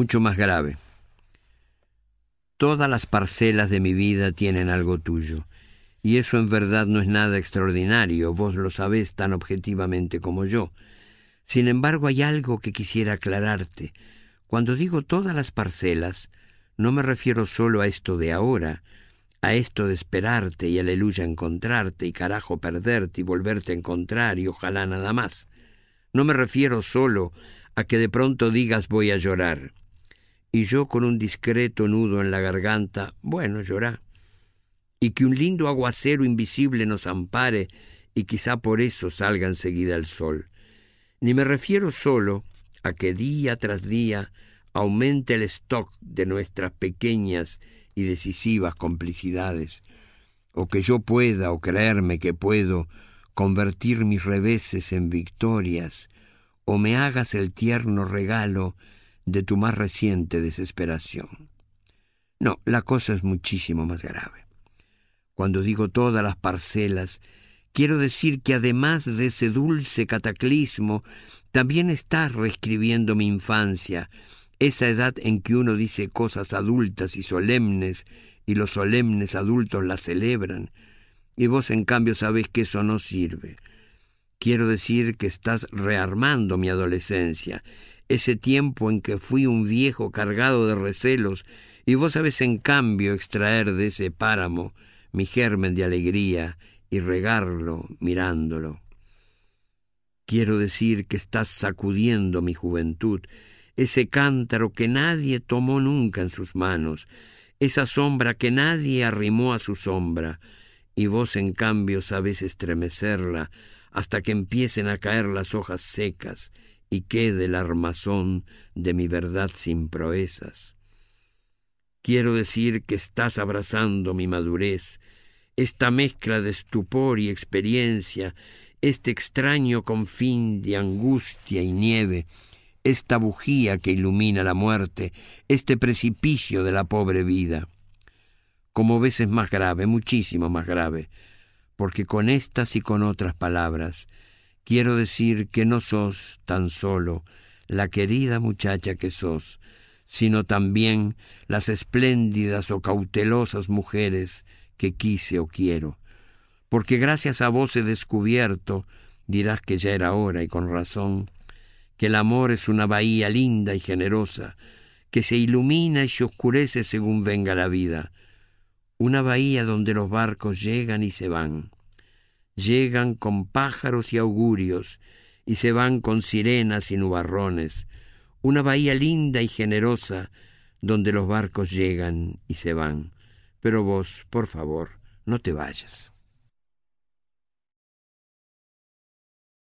mucho más grave. Todas las parcelas de mi vida tienen algo tuyo, y eso en verdad no es nada extraordinario, vos lo sabés tan objetivamente como yo. Sin embargo, hay algo que quisiera aclararte. Cuando digo todas las parcelas, no me refiero solo a esto de ahora, a esto de esperarte y aleluya encontrarte y carajo perderte y volverte a encontrar y ojalá nada más. No me refiero solo a que de pronto digas voy a llorar y yo con un discreto nudo en la garganta, bueno, llorá. Y que un lindo aguacero invisible nos ampare y quizá por eso salga enseguida el sol. Ni me refiero solo a que día tras día aumente el stock de nuestras pequeñas y decisivas complicidades, o que yo pueda, o creerme que puedo, convertir mis reveses en victorias, o me hagas el tierno regalo de tu más reciente desesperación. No, la cosa es muchísimo más grave. Cuando digo todas las parcelas, quiero decir que además de ese dulce cataclismo, también estás reescribiendo mi infancia, esa edad en que uno dice cosas adultas y solemnes, y los solemnes adultos las celebran, y vos en cambio sabés que eso no sirve. Quiero decir que estás rearmando mi adolescencia, ese tiempo en que fui un viejo cargado de recelos, y vos sabés en cambio extraer de ese páramo mi germen de alegría y regarlo mirándolo. Quiero decir que estás sacudiendo mi juventud, ese cántaro que nadie tomó nunca en sus manos, esa sombra que nadie arrimó a su sombra, y vos en cambio sabés estremecerla hasta que empiecen a caer las hojas secas y quede el armazón de mi verdad sin proezas. Quiero decir que estás abrazando mi madurez, esta mezcla de estupor y experiencia, este extraño confín de angustia y nieve, esta bujía que ilumina la muerte, este precipicio de la pobre vida. Como veces más grave, muchísimo más grave, porque con estas y con otras palabras Quiero decir que no sos tan solo la querida muchacha que sos, sino también las espléndidas o cautelosas mujeres que quise o quiero. Porque gracias a vos he descubierto, dirás que ya era hora y con razón, que el amor es una bahía linda y generosa, que se ilumina y se oscurece según venga la vida, una bahía donde los barcos llegan y se van llegan con pájaros y augurios, y se van con sirenas y nubarrones, una bahía linda y generosa, donde los barcos llegan y se van. Pero vos, por favor, no te vayas.